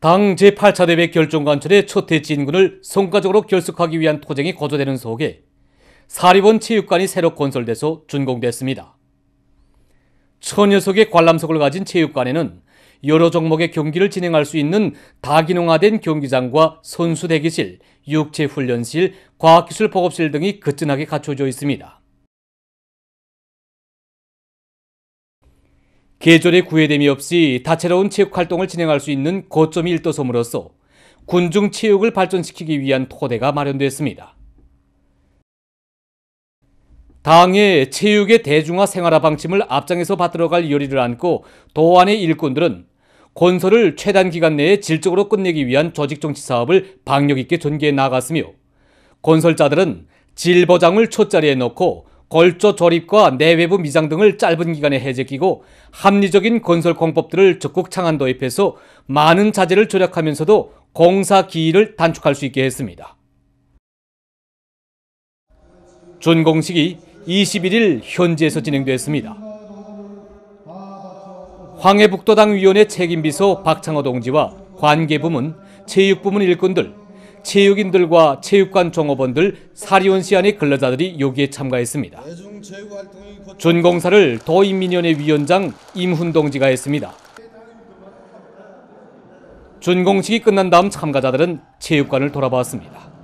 당 제8차 대회 결정관철의 첫대지인군을 성과적으로 결속하기 위한 토쟁이 거조되는 속에 사립원 체육관이 새로 건설돼서 준공됐습니다. 천여 석의 관람석을 가진 체육관에는 여러 종목의 경기를 진행할 수 있는 다기능화된 경기장과 선수 대기실, 육체 훈련실, 과학기술 보급실 등이 거뜬하게 갖춰져 있습니다. 계절의 구애됨이 없이 다채로운 체육활동을 진행할 수 있는 거점이 일도섬으로서 군중 체육을 발전시키기 위한 토대가 마련됐습니다. 당의 체육의 대중화 생활화 방침을 앞장에서 받들어갈 열의를 안고 도안의 일꾼들은 건설을 최단 기간 내에 질적으로 끝내기 위한 조직정치 사업을 박력 있게 전개해 나갔으며 건설자들은 질보장을 첫자리에 넣고 걸조 조립과 내외부 미장 등을 짧은 기간에 해제끼고 합리적인 건설 공법들을 적극 창안 도입해서 많은 자재를 절약하면서도 공사 기일을 단축할 수 있게 했습니다. 준공식이 21일 현지에서 진행됐습니다. 황해북도당 위원회 책임비서 박창호 동지와 관계부문, 체육부문 일꾼들, 체육인들과 체육관 종업원들, 사리온 시안의 근로자들이 여기에 참가했습니다. 준공사를 더인민연의 위원장 임훈동지가 했습니다. 준공식이 끝난 다음 참가자들은 체육관을 돌아봤습니다.